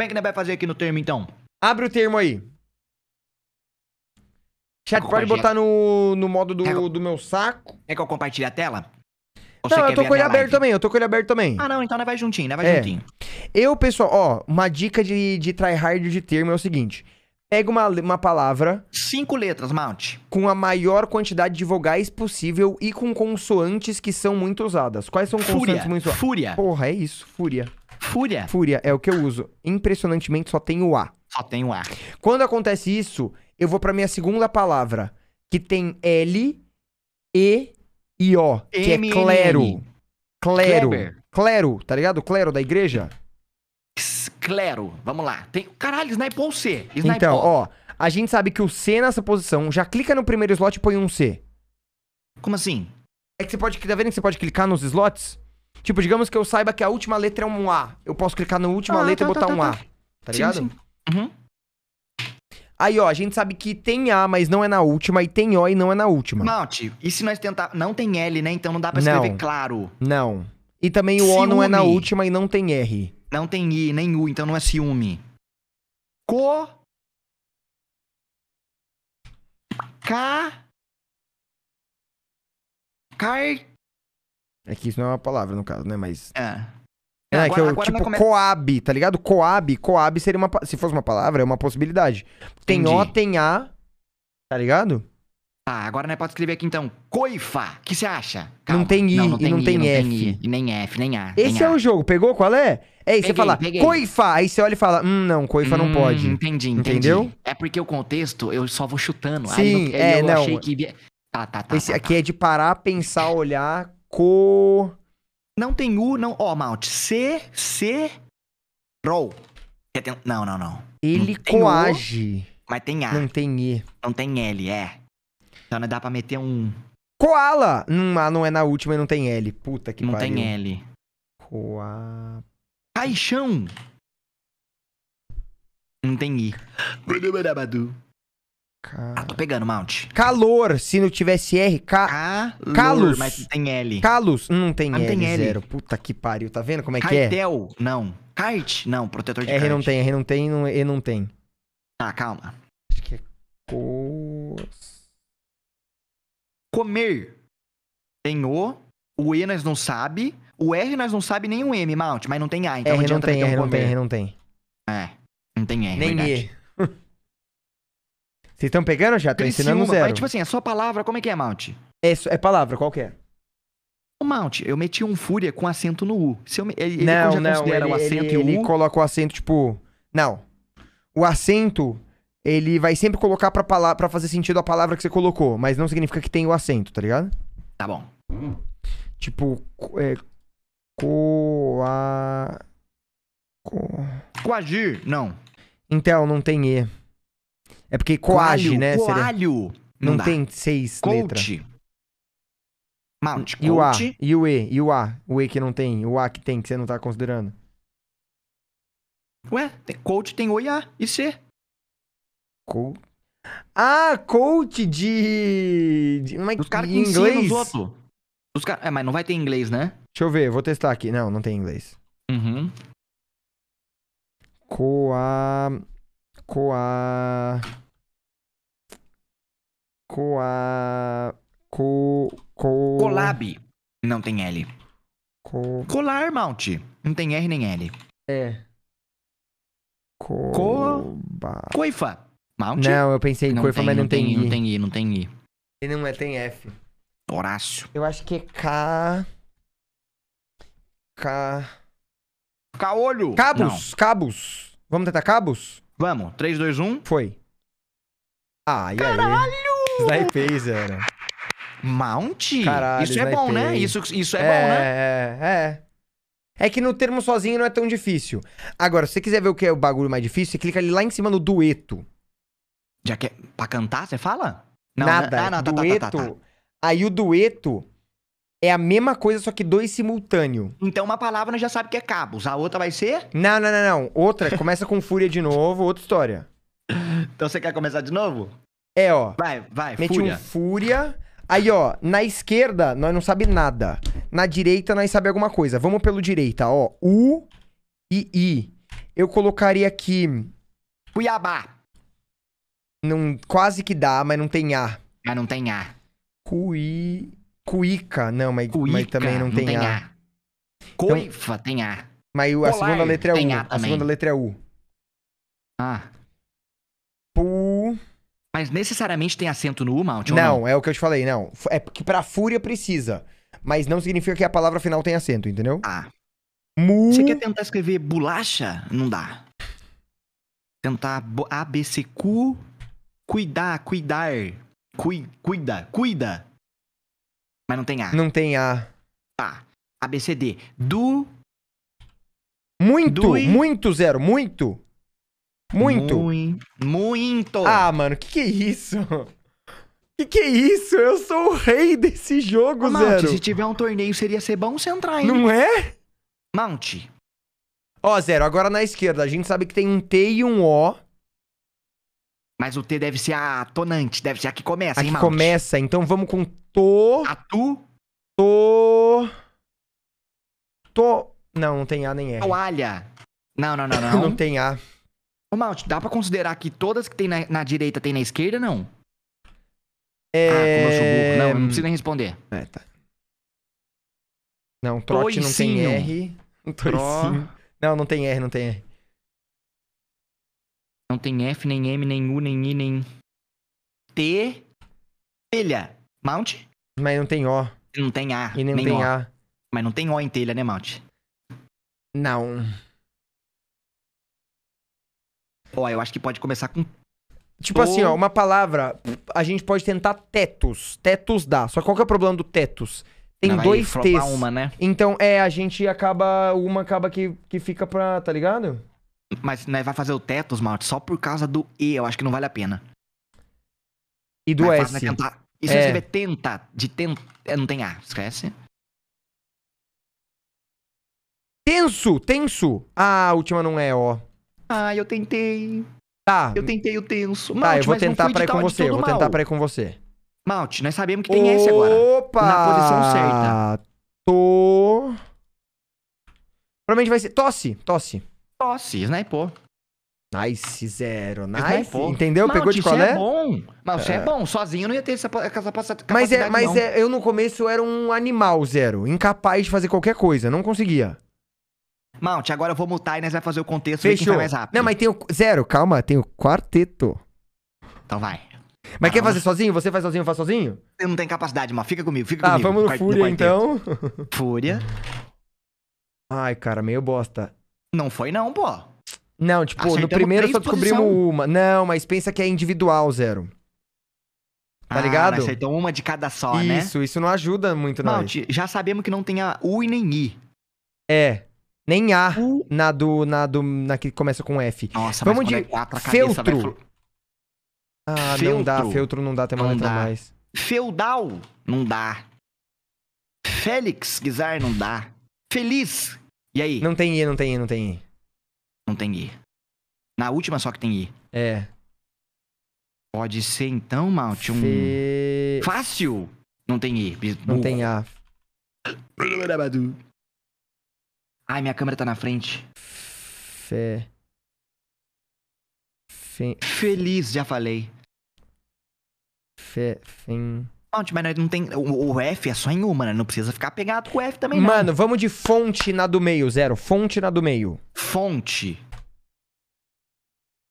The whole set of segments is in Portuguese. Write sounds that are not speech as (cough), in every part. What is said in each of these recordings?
Como é que nós vai fazer aqui no termo, então? Abre o termo aí. Chat, pode botar no, no modo do, do meu saco. É que eu compartilho a tela? Você não, eu tô com ele aberto live? também, eu tô com ele aberto também. Ah, não, então não vai juntinho, não vai é. juntinho. Eu, pessoal, ó, uma dica de, de tryhard de termo é o seguinte. Pega uma, uma palavra. Cinco letras, Mount. Com a maior quantidade de vogais possível e com consoantes que são muito usadas. Quais são fúria, consoantes muito usadas? Fúria. Porra, é isso, fúria. Fúria. Fúria, é o que eu uso. Impressionantemente só tem o A. Só tem o A. Quando acontece isso, eu vou pra minha segunda palavra, que tem L, E e O, que é clero. Clero. Clero, tá ligado? Clero da igreja. Clero. Vamos lá. Tem... Caralho, snipou o C. Então, ó. A gente sabe que o C nessa posição já clica no primeiro slot e põe um C. Como assim? É que você pode. Tá vendo que você pode clicar nos slots? Tipo, digamos que eu saiba que a última letra é um A. Eu posso clicar na última ah, letra tá, e botar tá, tá, um A. Tá, tá ligado? Sim, sim. Uhum. Aí, ó, a gente sabe que tem A, mas não é na última, e tem O e não é na última. Não, tio, e se nós tentar. Não tem L, né? Então não dá pra escrever não, claro. Não. E também o Ciúme. O não é na última e não tem R. Não tem I, nem U, então não é ciúme. Co. Ca. Car. É que isso não é uma palavra, no caso, né? Mas. É. É, é que eu, tipo, come... coab, tá ligado? Coab, coab seria uma. Se fosse uma palavra, é uma possibilidade. Tem Entendi. O, tem A, tá ligado? Tá, agora né, pode escrever aqui então. Coifa, o que você acha? Calma. Não tem I não, tem e não tem F. e nem F, nem A. Esse nem é o jogo, pegou qual é? É, aí você fala, peguei. coifa, aí você olha e fala, hum, não, coifa hum, não pode. Entendi, entendi. Entendeu? É porque o contexto, eu só vou chutando. Sim, não, é, eu não. achei que... Tá, tá, tá. Esse tá, aqui tá. é de parar, pensar, olhar, co... Não tem U, não... Ó, oh, Malt, C, C, roll. Não, não, não. Ele não coage. O, mas tem A. Não tem I. Não tem L, é. Então né, dá pra meter um. Koala! Hum, ah, não é na última e não tem L. Puta que não pariu. Não tem L. Coa... Caixão! Não tem I. Ca... Ah, tô pegando, Mount. Calor, se não tivesse R, ca... calor, calus. mas tem L. Calus, não tem, ah, não L, tem L, zero. Puta que pariu, tá vendo como é que é? Cartel, não. Kite, não, protetor de R kite. não tem, R não tem, E não tem. Ah, calma. Acho que é co... Comer. Tem o. O E nós não sabe. O R nós não sabe nem o M, Mount, mas não tem A. Então R não tem, R não tem, R não tem. É. Não tem R, Nem verdade. E. (laughs) Vocês estão pegando já? Tô ensinando zero. Mas, é tipo assim, a sua palavra, como é que é, Mount? É, é palavra, qual que é? O Mount, eu meti um Fúria com acento no U. Se eu, ele, não, é ele não, ele, o acento ele, e o U? coloca o acento, tipo... Não. O acento ele vai sempre colocar pra, pra fazer sentido a palavra que você colocou, mas não significa que tem o acento, tá ligado? Tá bom. Tipo, é, coa... Co... Coagir, não. Então, não tem E. É porque coage, né? Coalho! Seria... Não, não tem seis letras. Mount, e o A, e o E, e o A. O E que não tem, o A que tem, que você não tá considerando. Ué, coach tem O e A e C. Coach. Ah, coach de. de... Mas é Os caras que em inglês. Os outros. Os cara... É, mas não vai ter inglês, né? Deixa eu ver, vou testar aqui. Não, não tem inglês. Uhum. Coa. Coa. Coa. Co. Co. Colab. Não tem L. Co... Colar, Mount. Não tem R nem L. É. Co... Co... Coifa. Mount? Não, eu pensei em não tem, mas não, não tem, tem I. Não tem I, não tem I. E não é, tem F. Horácio. Eu acho que é K. K. Caolho! Cabos! Não. Cabos! Vamos tentar cabos? Vamos. 3, 2, 1. Foi. Ah, e Caralho! aí? Caralho! fez, era. Mount? Caralho, isso é bom, né? Isso, isso é, é bom, né? É, é. É que no termo sozinho não é tão difícil. Agora, se você quiser ver o que é o bagulho mais difícil, você clica ali lá em cima no dueto. Já que é pra cantar, você fala? Não, Nada, né? ah, não, tá, Tá, tá, tá, tá. Aí o dueto é a mesma coisa, só que dois simultâneo. Então uma palavra já sabe que é cabos, a outra vai ser? Não, não, não, não. Outra, começa com fúria de novo, outra história. (laughs) Então você quer começar de novo? É, ó. Vai, vai, mete fúria. um fúria. Aí, ó, na esquerda nós não sabe nada. Na direita nós sabe alguma coisa. Vamos pelo direita, ó. U e I. Eu colocaria aqui Cuiabá. Não, quase que dá, mas não tem A. mas não tem A. Cui... Cuica, não, mas, Cuica, mas também não, não tem, tem, A. a. Então, Coifa, então, tem A. Mas a segunda letra é U. A, a, segunda letra é U. Ah. Pu... Mas necessariamente tem acento no U, Mount? Não, não, é o que eu te falei, não. É porque pra fúria precisa. Mas não significa que a palavra final tem acento, entendeu? Ah. Mu... Você quer tentar escrever bolacha? Não dá. Tentar ABCQ. Cuidar, cuidar. Cui, cuida, cuida. Mas não tem A. Não tem A. Tá. ABCD. Do. Muito, do... muito, zero, muito. Muito. Mui, muito. Ah, mano, que que é isso? Que que é isso? Eu sou o rei desse jogo, Ô, Mount, se tiver um torneio, seria ser bom você entrar, hein? Não é? Mount. Ó, Zero, agora na esquerda, a gente sabe que tem um T e um O. Mas o T deve ser a tonante, deve ser a que começa, a hein, que começa, então vamos com to. A tu? To. To. Não, não tem A nem R. Toalha. Não, não, não, (laughs) não. não tem A. Ô, Malt, dá pra considerar que todas que tem na, na direita tem na esquerda, não? É... Ah, como eu sou burro. Não, não preciso nem responder. É, tá. Não, trote Toicinho. não tem R. Tro... Não, não tem R, não tem R. Não tem F, nem M, nem U, nem I, nem T. Telha. Mount? Mas não tem O. Não tem A. E nem, nem tem o. A. Mas não tem O em telha, né, Mount? Não. Ó, eu acho que pode começar com. Tipo assim, ó, uma palavra. A gente pode tentar tetos. Tetos dá. Só qual que é o problema do tetos? Tem Não, dois T's. Uma, né? Então, é, a gente acaba. Uma acaba que, que fica pra. Tá ligado? Mas né, vai fazer o teto, Smart, só por causa do E, eu acho que não vale a pena. E do S. Faz, né, tentar. E se é. escrever tenta, de tenta. É, não tem A, esquece. Tenso, tenso. Ah, a última não é, ó. Ah, eu tentei. Tá. Eu tentei o tenso. Malte, tá, eu vou tentar pra ir com você, eu vou tentar pra ir com você. Malte, nós sabemos que tem Opa! S agora. Opa! Na posição certa. Tô... Provavelmente vai ser... Tosse, tosse. Ó, né, pô? Nice, zero. Nice. pô. Entendeu? Mano, Pegou de colé? é bom. Mas você é. é bom. Sozinho não ia ter essa, capacidade, Mas, é, mas não. é, eu no começo eu era um animal, zero. Incapaz de fazer qualquer coisa. Não conseguia. Mount, agora eu vou mutar e nós vai fazer o contexto Fechou. quem tá mais rápido. Não, mas tem o... Zero, calma. Tem o quarteto. Então vai. Mas calma. quer fazer sozinho? Você faz sozinho, eu faço sozinho? Eu não tenho capacidade, mano. Fica comigo, fica ah, comigo. vamos no, no Fúria, no então. Fúria. Ai, cara, meio bosta. Não foi não, pô. Não, tipo, Acertamos no primeiro só descobrimos posição. uma. Não, mas pensa que é individual, zero. Tá ah, ligado? Então uma de cada só, isso, né? Isso, isso não ajuda muito não. Não, já sabemos que não tem a U e nem I. É. Nem A U... na do na do na que começa com F. Nossa, Vamos de é feltro. Vai... Ah, feltro. não dá, feltro não dá, tem uma não letra dá. mais. Feudal não dá. Félix Guizar não dá. Feliz e aí? Não tem I, não tem I, não tem I. Não tem I. Na última só que tem I. É. Pode ser então, Malt, um. Fe... Fácil! Não tem I. Não tem A. Ai, minha câmera tá na frente. Fé. Fe... Feliz, já falei. Fe... Fim... Mount, mas não tem. O, o, F é só em uma, né? Não precisa ficar pegado com o F também, não. Mano, vamos de fonte na do meio, zero. Fonte na do meio. Fonte.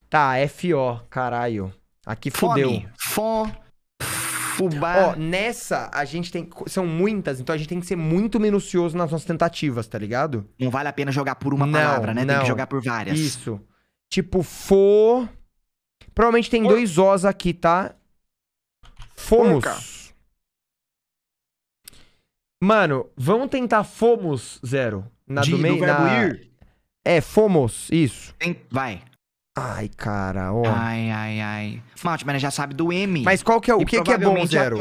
Tá, F-O, caralho. Aqui Fome. fudeu. Fubá. Ó, nessa, a gente tem. São muitas, então a gente tem que ser muito minucioso nas nossas tentativas, tá ligado? Não vale a pena jogar por uma não, palavra, né? Não. Tem que jogar por várias. Isso. Tipo, fo. Provavelmente tem For... dois Os aqui, tá? Fomos. Forca. Mano, vamos tentar fomos zero. Na De, do meio. É na... Ir. É, fomos, isso. Tem... Vai. Ai, cara, ó. Ai, ai, ai. Mas já sabe do M. Mas qual que é o que, que é bom é zero?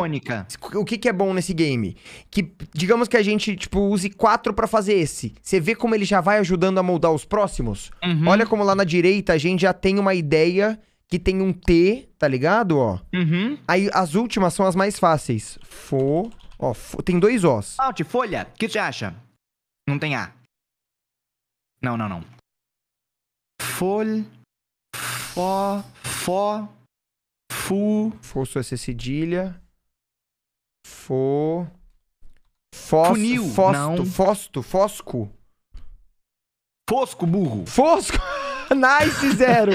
O que, que é bom nesse game? Que digamos que a gente tipo use quatro para fazer esse. Você vê como ele já vai ajudando a moldar os próximos. Uhum. Olha como lá na direita a gente já tem uma ideia que tem um T, tá ligado, ó? Uhum. Aí as últimas são as mais fáceis. Fo Ó, tem dois Os. Alt, folha, o que você acha? Não tem A. Não, não, não. Fol. Fó. Fó. Fu. Fosso essa cedilha. Fo. Fos, Funil. Fosto. Não. Fosto. Fosco. Fosco, burro. Fosco. (laughs) nice, zero.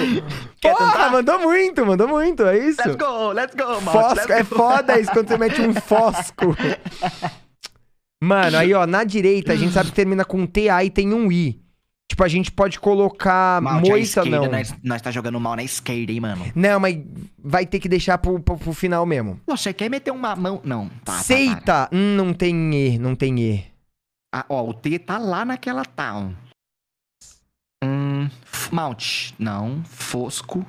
Porra, mandou muito, mandou muito, é isso. Let's go, let's go, Malte, Fosco, let's é go. é foda isso quando você mete um (laughs) fosco. Mano, aí ó, na direita a gente sabe que termina com TA e tem um I. Tipo, a gente pode colocar Malte, é moita, esquerda, não. Nós, nós tá jogando mal na esquerda, hein, mano. Não, mas vai ter que deixar pro, pro, pro final mesmo. Você quer meter uma mão? Não. Tá, tá Seita! Tá, tá. Hum, não tem E, não tem E. Ah, ó, o T tá lá naquela tal. Hum, mount, não. Fosco.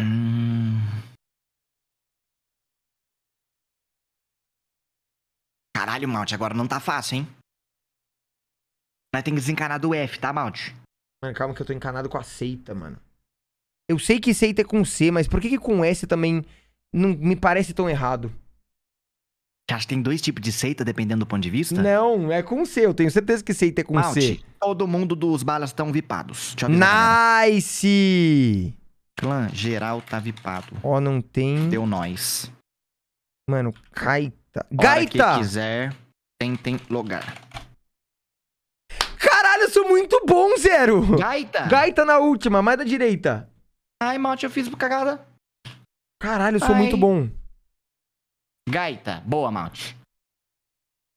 Hum... Caralho, Mount, agora não tá fácil, hein? Mas tem que desencanar do F, tá, Mount? Mano, calma que eu tô encanado com a seita, mano. Eu sei que seita é com C, mas por que, que com S também não me parece tão errado? Acho que tem dois tipos de seita, dependendo do ponto de vista? Não, é com C. Eu tenho certeza que seita é com Mount, C. Todo mundo dos balas estão vipados. nice! Clã geral tá vipado. Ó, oh, não tem. Deu nós. Mano, gaita. Gaita! Se que quiser, tentem logar. Caralho, eu sou muito bom, Zero! Gaita! Gaita na última, mais da direita. Ai, Mount, eu fiz cagada. Caralho, eu sou Ai. muito bom. Gaita. Boa, Mount.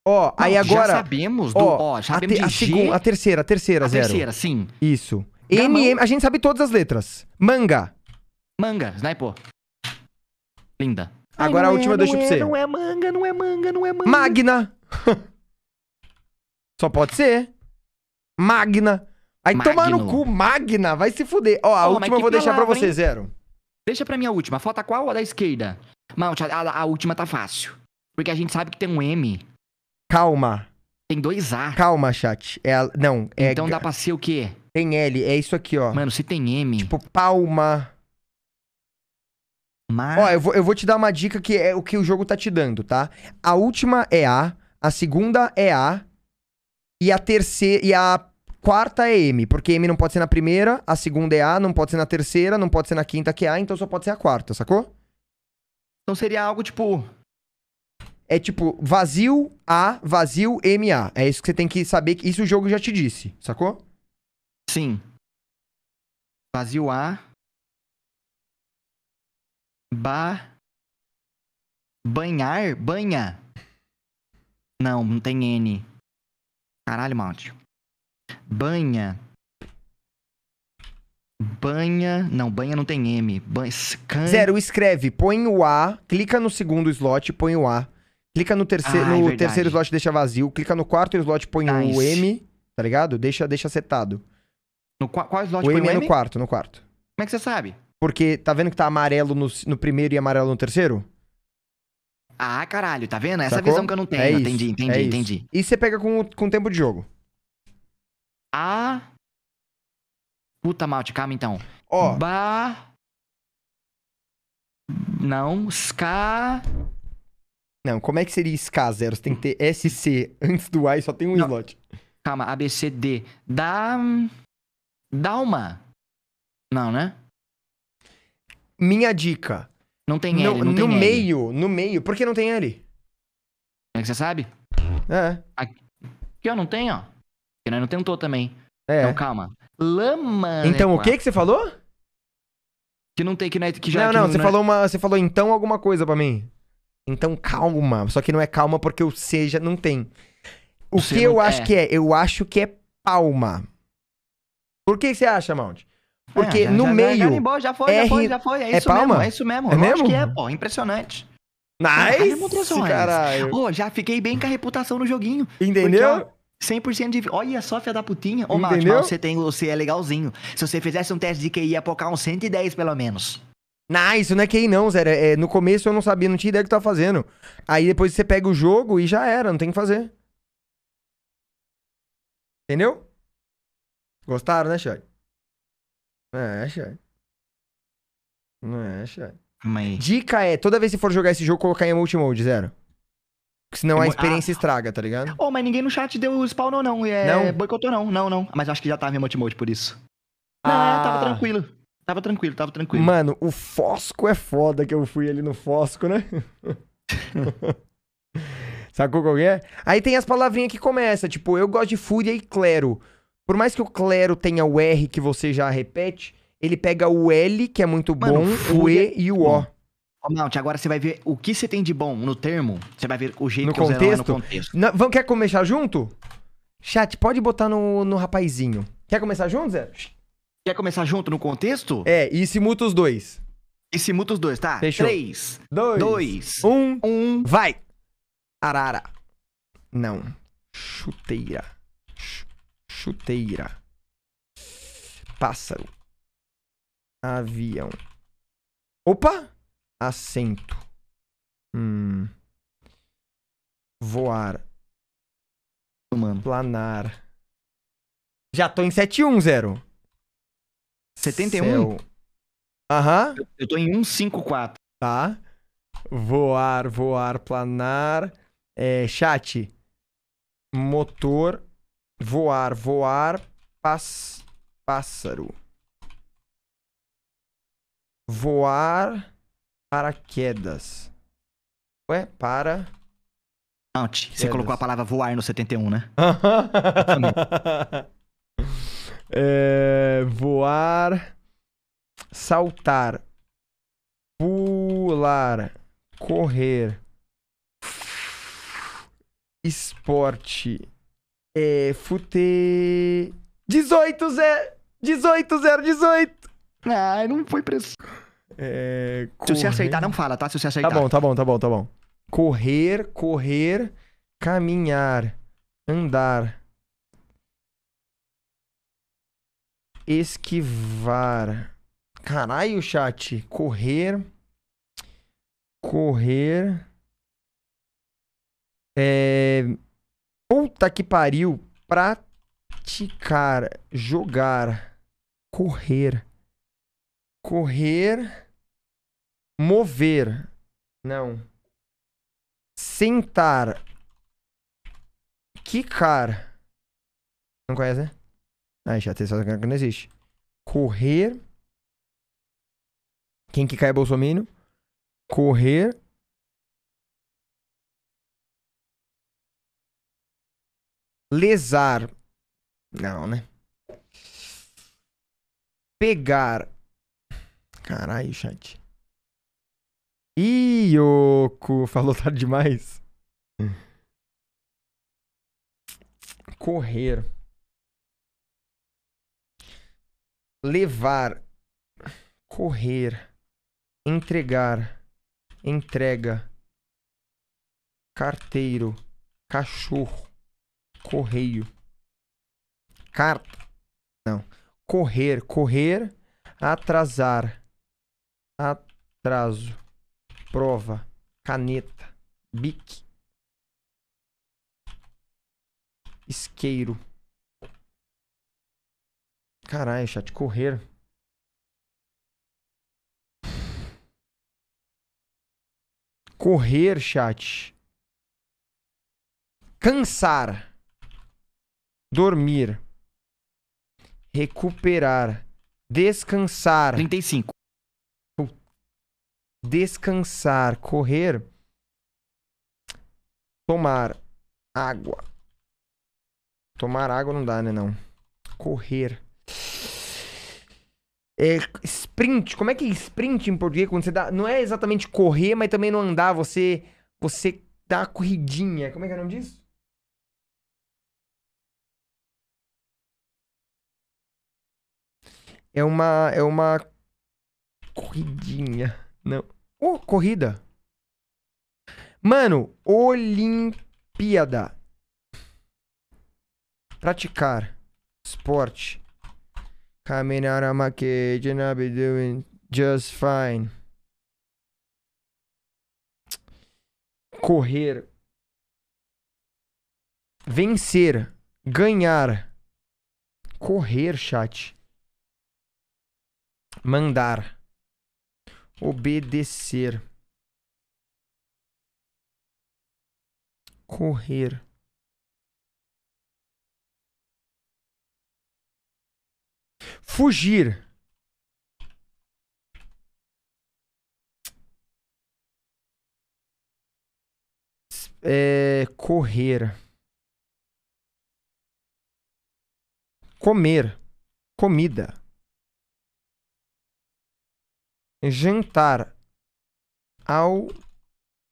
Ó, oh, aí agora. Já sabemos do. Ó, oh, já a, te, a, a terceira, a terceira, a zero. A terceira, sim. Isso. Gamão. NM. A gente sabe todas as letras. Manga. Manga, sniper. Linda. Ai, agora a última é, eu deixo é, pra você. Não é manga, não é manga, não é manga. Magna. (laughs) Só pode ser. Magna. Aí Magno. tomar no cu, Magna. Vai se fuder. Ó, a oh, última eu vou deixar palavra, pra você, hein? zero. Deixa pra mim a última. Falta qual? A da esquerda. Mount, a, a última tá fácil. Porque a gente sabe que tem um M. Calma. Tem dois A. Calma, chat. É a... Não, é. Então dá pra ser o quê? Tem L, é isso aqui, ó. Mano, se tem M. Tipo, palma. Mas... Ó, eu vou, eu vou te dar uma dica que é o que o jogo tá te dando, tá? A última é A, a segunda é A, e a terceira. E a quarta é M, porque M não pode ser na primeira, a segunda é A, não pode ser na terceira, não pode ser na quinta, que é A, então só pode ser a quarta, sacou? Então seria algo tipo. É tipo vazio A, vazio MA. É isso que você tem que saber. Que isso o jogo já te disse, sacou? Sim. Vazio A. Ba. Banhar? Banha. Não, não tem N. Caralho, Mount. Banha. Banha. Não, banha não tem M. Banha, Scan... Zero, escreve, põe o A, clica no segundo slot, põe o A. Clica no, terceiro, ah, é no é terceiro slot, deixa vazio. Clica no quarto slot, põe nice. Tá, o M, tá ligado? Deixa, deixa setado. No qual, qual slot o M põe o M? É no quarto, no quarto. Como é que você sabe? Porque tá vendo que tá amarelo no, no primeiro e amarelo no terceiro? Ah, caralho, tá vendo? Essa Sacou? visão que eu não tenho. É entendi, entendi, é entendi. E você pega com, com o tempo de jogo. Ah, Puta malte, calma então. Ó. Ba. Não, ska. Não, como é que seria sk zero Você tem que ter SC antes do A e só tem um Não. slot. Calma, ABCD. Dá. Dá uma. Não, né? Minha dica. Não tem L, no, não tem no L. meio, no meio. Por que não tem L? É que você sabe? É. Aqui eu não tenho, ó. Porque nós não tentou também. É. Então calma. Lama. Né, então, o que que você falou? Que não tem que, né, que já Não, não, você não é- falou uma, você falou então alguma coisa pra mim. Então calma, só que não é calma porque o seja não tem. O Você que eu acho é. que é? Eu acho que é palma. Por que você acha, Mount? Ah, porque já- no já- meio, Já, já foi, já foi, R- já foi. É, é isso palma? mesmo, é isso mesmo. É Lógico mesmo? que é, pô. Impressionante. Nice, Pô, já fiquei bem com a reputação no joguinho. Entendeu? Porque, 100% de. Olha só, filha da putinha. Ô, Matt, você, tem, você é legalzinho. Se você fizesse um teste de QI, ia pocar uns 110 pelo menos. Não, isso não é QI não, Zé. É, no começo eu não sabia, não tinha ideia do que tava fazendo. Aí depois você pega o jogo e já era, não tem o que fazer. Entendeu? Gostaram, né, Chay? É, Chay. Não é, é Chay. Dica é, toda vez que for jogar esse jogo, colocar em multimode, zero. Porque senão é a experiência ah. estraga, tá ligado? Oh, mas ninguém no chat deu spawn ou não. É, não? Boicotou não, não, não. Mas acho que já tava emotimode por isso. É, ah, não, tava tranquilo. Tava tranquilo, tava tranquilo. Mano, o Fosco é foda que eu fui ali no Fosco, né? (laughs) Sacou qual é? Aí tem as palavrinhas que começa, tipo, eu gosto de fúria e clero. Por mais que o clero tenha o R que você já repete, ele pega o L, que é muito Mano, bom, o E e o O. Hum. Ô, Mount, agora você vai ver o que você tem de bom no termo, você vai ver o jeito no que contexto? É no contexto. Na, vamos, quer começar junto? Chat, pode botar no, no rapazinho. Quer começar junto, Zé? Quer começar junto no contexto? É, e se muta os dois. E se muta os dois, tá? Fechou. 3, 2, 2 1, vai! Arara. Não. Chuteira. Ch chuteira. Pássaro. Avião. Opa! assento. Hum. Voar. Mano. Planar. Já tô em 710. 71? Céu. Aham. Eu, eu tô em 154. Tá. Voar, voar, planar. É, chat. Motor. Voar, voar. Pass, pássaro. Voar. Paraquedas. Ué, para. Não, você colocou a palavra voar no 71, né? (laughs) é, voar. Saltar. Pular. Correr. Esporte. É, fute. 18, 0, 18, 0, 18. Ai, não foi preciso. É, correr... Se você aceitar, não fala, tá? Se você aceitar. Tá bom, tá bom, tá bom, tá bom. Correr, correr, caminhar, andar. Esquivar. Caralho, chat. Correr. Correr. É. Puta que pariu. Praticar. Jogar. Correr. Correr. Mover. Não. Sentar. Quicar. Não conhece, né? Ah, já tem só que não existe. Correr. Quem cai é Bolsonaro? Correr. Lesar. Não, né? Pegar. Caralho, chat. Ioko Falou tarde demais. Correr. Levar. Correr. Entregar. Entrega. Carteiro. Cachorro. Correio. Carta. Não. Correr. Correr. Atrasar. Atraso prova, caneta, bique, isqueiro. Caralho, chat, correr. Correr, chat. Cansar. Dormir. Recuperar. Descansar. 35 descansar, correr, tomar água. Tomar água não dá, né? Não. Correr. É, sprint. Como é que é sprint em português? Quando você dá. Não é exatamente correr, mas também não andar. Você. Você dá uma corridinha. Como é que é o nome disso? É uma. É uma. Corridinha. Não. Oh, corrida. Mano, Olimpíada. Praticar. Esporte. Caminhar a maquiagem, I'll be doing just fine. Correr. Vencer. Ganhar. Correr, chat. Mandar. Obedecer. Correr. Fugir. É, correr. Comer. Comida. Jantar.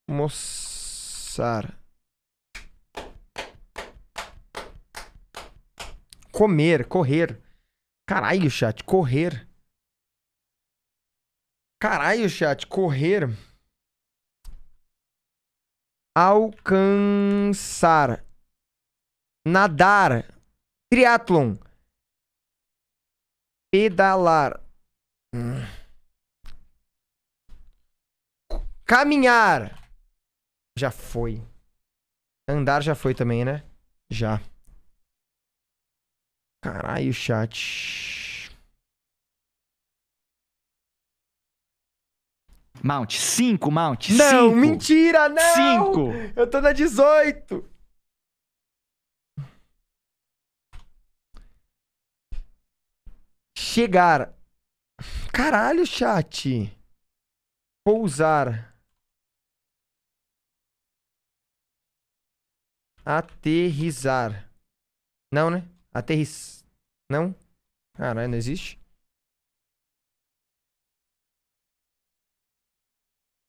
Almoçar. Comer, correr. Caralho, chat, correr. Caralho, chat, correr. Alcançar. Nadar. Triatlon. Pedalar. Hum. Caminhar. Já foi. Andar já foi também, né? Já. Caralho, chat. Mount. cinco Mount. Não, cinco. mentira, não! cinco Eu tô na 18. Chegar. Caralho, chat. Pousar. Aterrizar. Não, né? Aterris... Não? Caralho, não existe?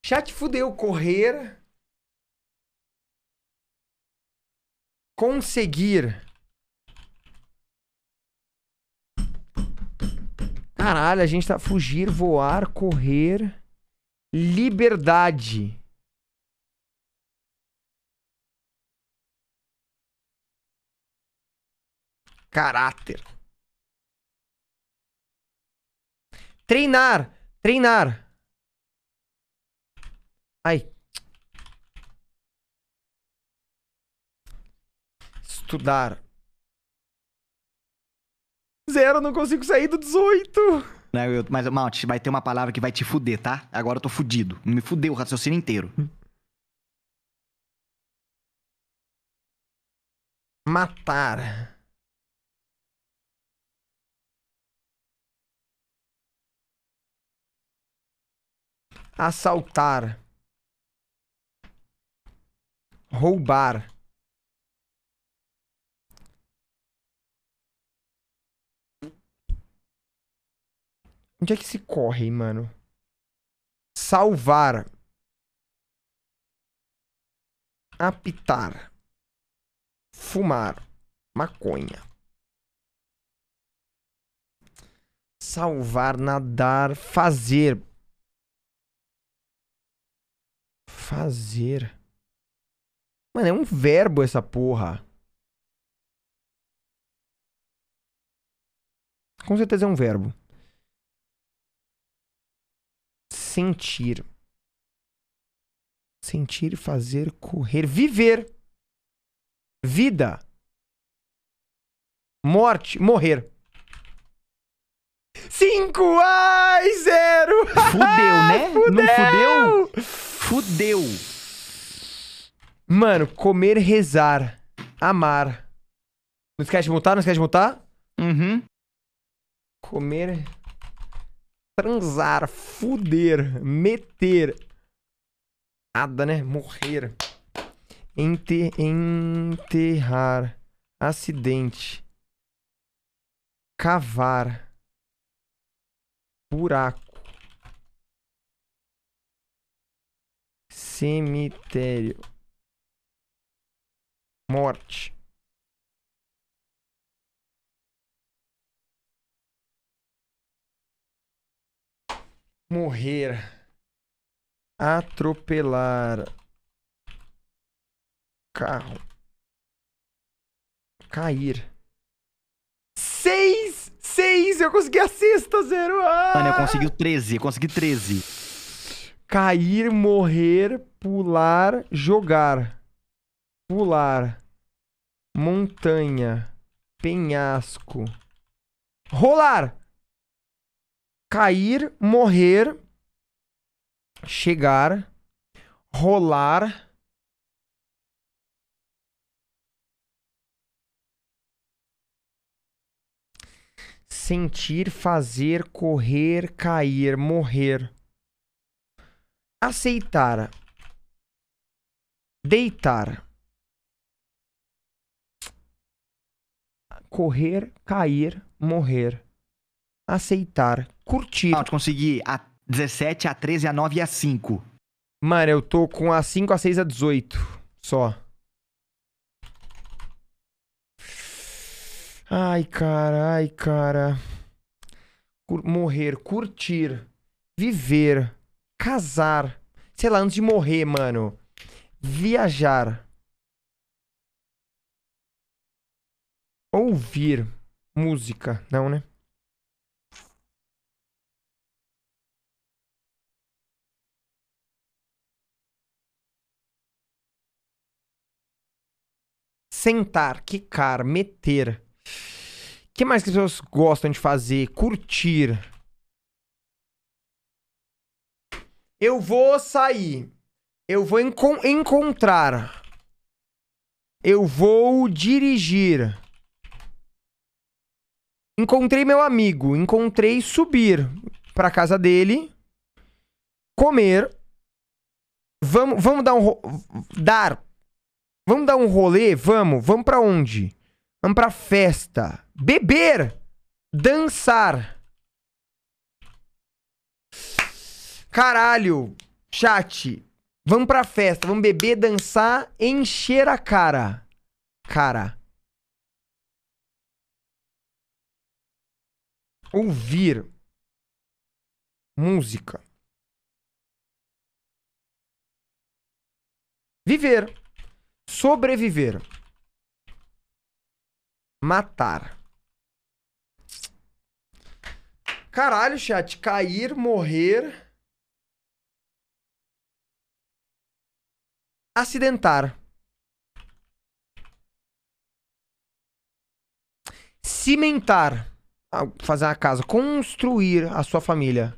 Chat fudeu. Correr. Conseguir. Caralho, a gente tá... Fugir, voar, correr... Liberdade. Caráter. Treinar. Treinar. Ai. Estudar. Zero, não consigo sair do 18. Não, eu, mas, Malt, vai ter uma palavra que vai te fuder, tá? Agora eu tô fudido. Me fudeu o raciocínio inteiro. Hum. Matar. assaltar, roubar. Onde é que se corre, mano? Salvar. Apitar. Fumar. Maconha. Salvar, nadar, fazer. Fazer. Mano, é um verbo essa porra. Com certeza é um verbo. Sentir. Sentir, fazer, correr. Viver. Vida. Morte. Morrer. Cinco! Ai, zero! Fudeu, né? (laughs) Fudeu. Não fudeu? Fudeu. Mano, comer, rezar, amar. Não esquece de mutar, não esquece de mutar? Uhum. Comer, transar, fuder, meter. Nada, né? Morrer. Enter, enterrar, acidente, cavar, buraco. Cemitério. Morte. Morrer. Atropelar. Carro. Cair. Seis! Seis! Eu consegui a sexta, zero! Ah! Mano, eu consegui treze consegui treze Cair, morrer, pular, jogar. Pular. Montanha. Penhasco. Rolar. Cair, morrer, chegar, rolar. Sentir, fazer, correr, cair, morrer aceitar, deitar, correr, cair, morrer, aceitar, curtir. Não, te consegui a 17, a 13, a 9 e a 5. Mano, eu tô com a 5, a 6, a 18 só. Ai, cara, ai, cara. Cur morrer, curtir, viver, Casar. Sei lá, antes de morrer, mano. Viajar. Ouvir música. Não, né? sentar, quicar, meter. O que mais que as pessoas gostam de fazer? Curtir. Eu vou sair. Eu vou encontrar. Eu vou dirigir. Encontrei meu amigo. Encontrei subir para casa dele. Comer. Vamos, vamos dar um dar. Vamos dar um rolê, vamos. Vamos para onde? Vamos para festa. Beber, dançar. Caralho, chat, vamos pra festa, vamos beber, dançar, encher a cara. Cara. Ouvir música. Viver. Sobreviver. Matar. Caralho, chat. Cair, morrer. acidentar. Cimentar. Ah, fazer a casa. Construir a sua família.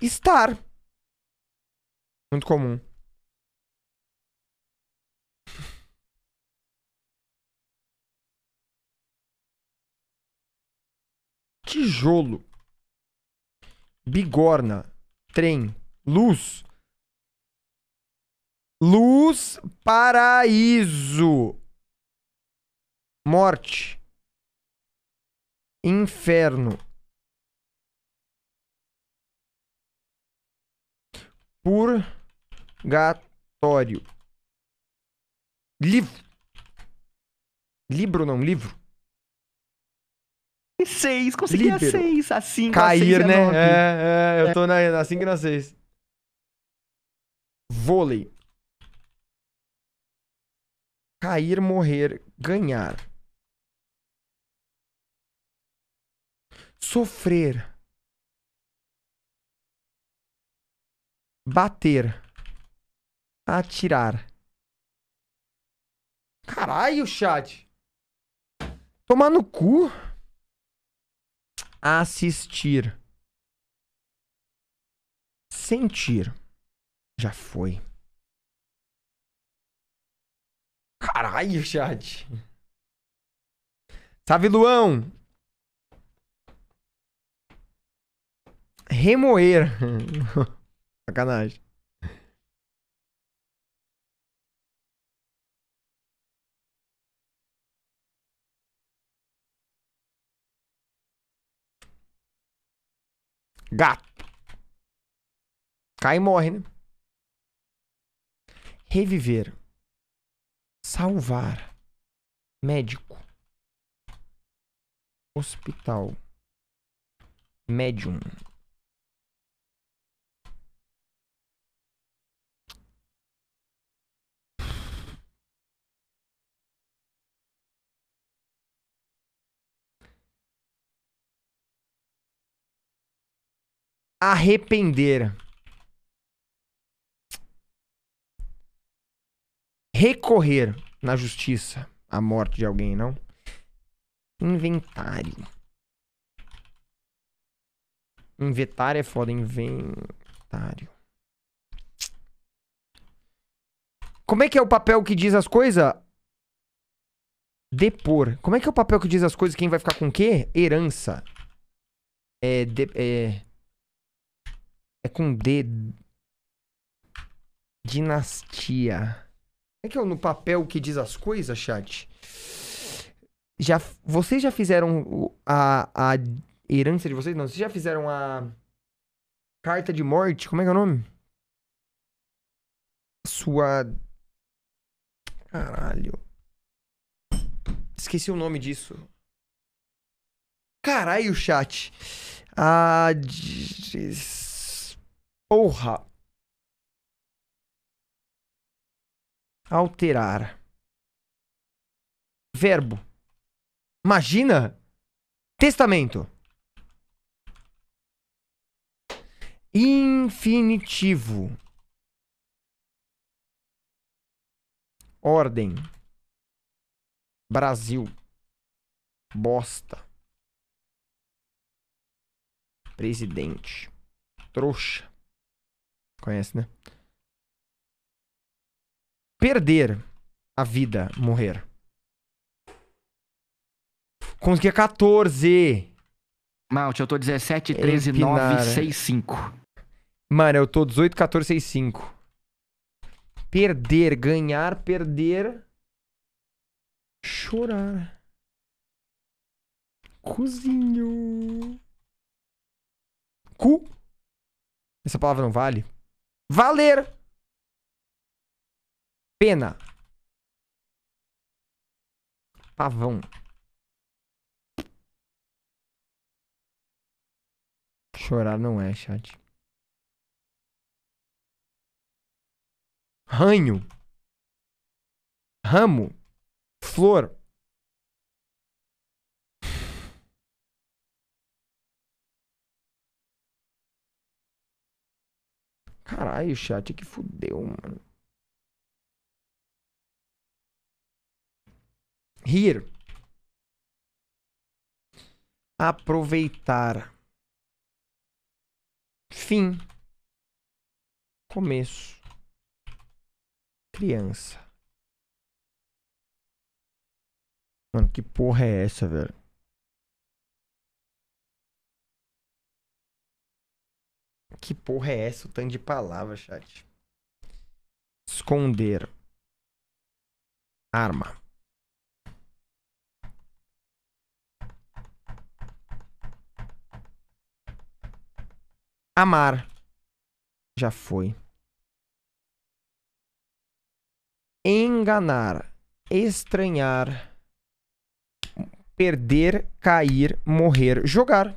Estar. Muito comum. tijolo, bigorna, trem, luz. Luz, paraíso, morte, inferno, purgatório, livro, livro não, livro seis, consegui a seis, a cinco, Cair, a seis, né? é, é, eu tô na, na cinco e na seis. Vôlei. Cair, morrer, ganhar. Sofrer. Bater. Atirar. Caralho, chat. Tomar no cu. Assistir. Sentir. Já foi. Caralho, chat. Salve, Luão. Remoer. (laughs) Sacanagem. Gato. Cai e morre, né? Reviver. Salvar. Médico. Hospital. Médium. arrepender. Recorrer na justiça a morte de alguém, não? Inventário. Inventário é foda, inventário. Como é que é o papel que diz as coisas? Depor. Como é que é o papel que diz as coisas? Quem vai ficar com o quê? Herança. É, de, é... É com D. Dinastia. É que é no papel que diz as coisas, chat. Já, vocês já fizeram a, a herança de vocês? Não, vocês já fizeram a carta de morte? Como é que é o nome? Sua. Caralho. Esqueci o nome disso. Caralho, chat. A. Porra. Alterar. Verbo. Imagina. Testamento. Infinitivo. Ordem. Brasil. Bosta. Presidente. Trouxa. Conhece, né? Perder a vida, morrer. Consegui 14. Mount, eu tô 17, 13, Empinar. 9, 6, 5. Mano, eu tô 18, 14, 6, 5. Perder, ganhar, perder. Chorar. Cozinho. Cu. Essa palavra não vale? valer pena. Pavão. Chorar não é, chat. Ranho. Ramo. Flor. Caralho, chat, que fudeu, mano. Rir. Aproveitar. Fim. Começo. Criança. Mano, que porra é essa, velho? Que porra é essa? O tanto de palavra, chat. Esconder. Arma. Amar. Já foi. Enganar. Estranhar. Perder, cair, morrer, jogar.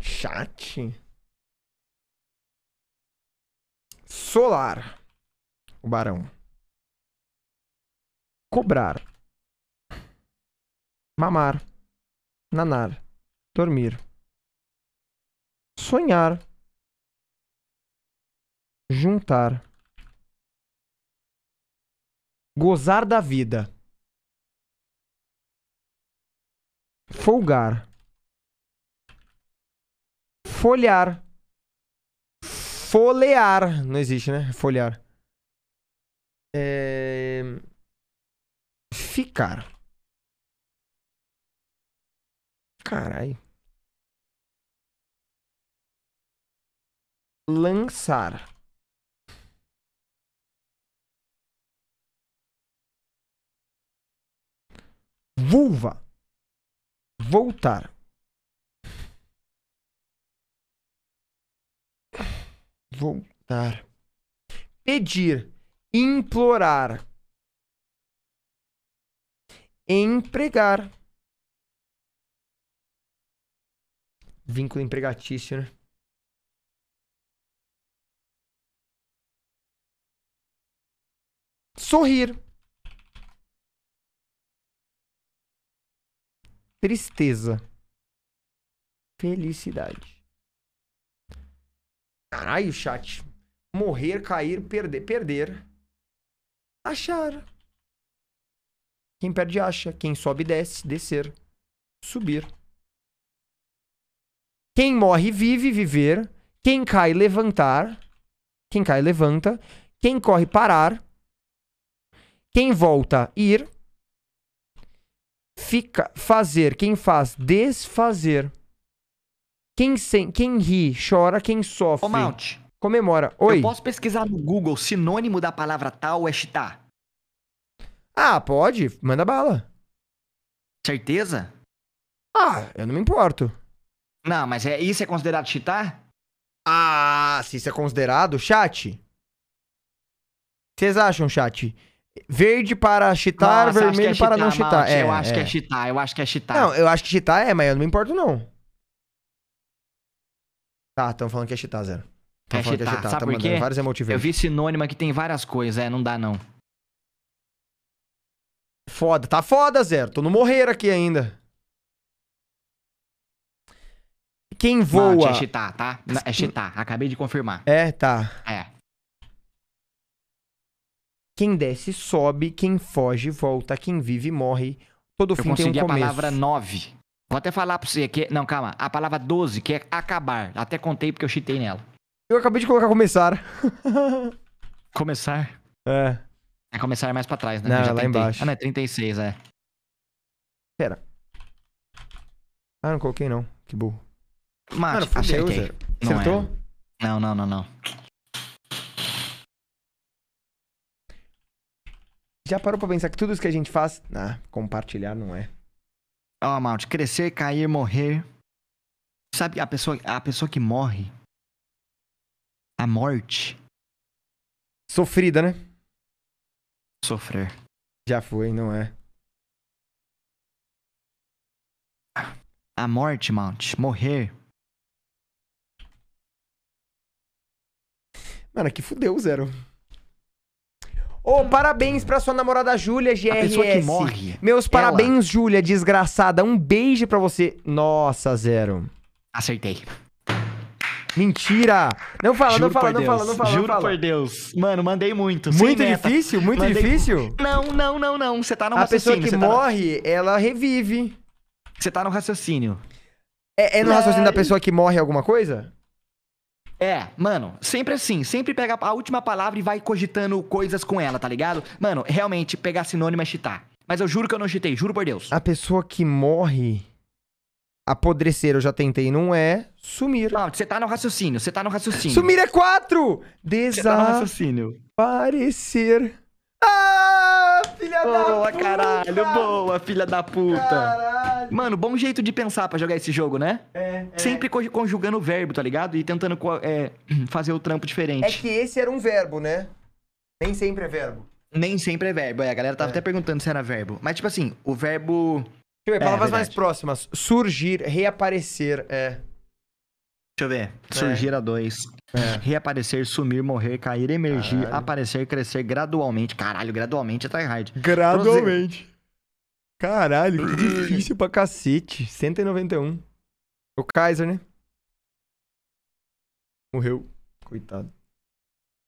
Chat. Solar. O barão. Cobrar. Mamar. Nanar. Dormir. Sonhar. Juntar. Gozar da vida. Folgar. Folhar. Folhear. Não existe, né? Folhar. É... Ficar. Caralho. Lançar. Vulva. Voltar. voltar. Pedir, implorar. Empregar. Vínculo empregatício, né? Sorrir. Tristeza. Felicidade. Caralho, chat. Morrer, cair, perder. Perder. Achar. Quem perde, acha. Quem sobe, desce. Descer. Subir. Quem morre, vive. Viver. Quem cai, levantar. Quem cai, levanta. Quem corre, parar. Quem volta, ir. Fica, fazer. Quem faz, desfazer. Quem, sem, quem ri, chora, quem sofre. Comemora. Oi. Eu posso pesquisar no Google sinônimo da palavra tal é chitar? Ah, pode. Manda bala. Certeza? Ah, eu não me importo. Não, mas é, isso é considerado cheatar? Ah, se isso é considerado chat? Vocês acham, chat? Verde para chitar, é vermelho é para não chitar. É, eu acho é. que é, é. chitar, eu acho que é chitar. Não, eu acho que chitar é, mas eu não me importo não. Tá, estão falando que é cheatar, zero. Tão é cheatar, é cheatar. sabe tá por quê? Vários emotivos. Eu vi sinônima que tem várias coisas, é, não dá não. Foda, tá foda, zero. Tô no morrer aqui ainda. Quem voa... É tá? Não, é cheatar, tá? É cheatar, acabei de confirmar. É, tá. É. Quem desce sobe, quem foge volta, quem vive morre. Todo eu fim tem um começo. Eu consegui a palavra nove Vou até falar pra você que. Não, calma. A palavra 12, que é acabar. Até contei porque eu chitei nela. Eu acabei de colocar começar. (laughs) começar? É. É começar mais pra trás, né? Não, é lá embaixo. Ah, não, é 36, é. Pera. Ah, não coloquei não. Que burro. Mas Mano, achei Não é. Acertou? É. Não, não, não, não. Já parou pra pensar que tudo isso que a gente faz... Ah, compartilhar não é. Ó, oh, Malte, crescer, cair, morrer. Sabe, a pessoa, a pessoa que morre. A morte. Sofrida, né? Sofrer. Já foi, não é? A morte, Mount. Morrer. Mano, é que fudeu, Zero. Ô, oh, parabéns pra sua namorada Júlia, GRS. A pessoa que morre. Meus parabéns, Júlia, desgraçada. Um beijo pra você. Nossa, zero. Acertei. Mentira! Não fala, Juro não fala, não Deus. fala, não fala. Juro não fala. por Deus. Mano, mandei muito. Muito difícil? Muito mandei... difícil? Não, não, não, não. Você tá no raciocínio. A pessoa que morre, tá no... ela revive. Você tá no raciocínio. É, é no raciocínio é... da pessoa que morre alguma coisa? É, mano, sempre assim, sempre pega a última palavra e vai cogitando coisas com ela, tá ligado? Mano, realmente, pegar sinônimo é chitar. Mas eu juro que eu não chitei, juro por Deus. A pessoa que morre Apodrecer, eu já tentei, não é. Sumir. Não, você tá no raciocínio, você tá no raciocínio. Sumir é quatro! Tá Desaparecer. Tá ah, filha boa, da puta! caralho, boa, filha da puta. Caralho. Mano, bom jeito de pensar para jogar esse jogo, né? É. é. Sempre conjugando o verbo, tá ligado? E tentando é, (clears throat) fazer o trampo diferente. É que esse era um verbo, né? Nem sempre é verbo. Nem sempre é verbo, é. A galera tava é. até perguntando se era verbo. Mas, tipo assim, o verbo. Deixa eu ver, é, palavras mais próximas. Surgir, reaparecer, é. Deixa eu ver. É. Surgir a dois. É. Reaparecer, sumir, morrer, cair, emergir, Caralho. aparecer, crescer gradualmente. Caralho, gradualmente é tryhard. Gradualmente. Caralho, que difícil pra cacete. 191. O Kaiser, né? Morreu. Coitado.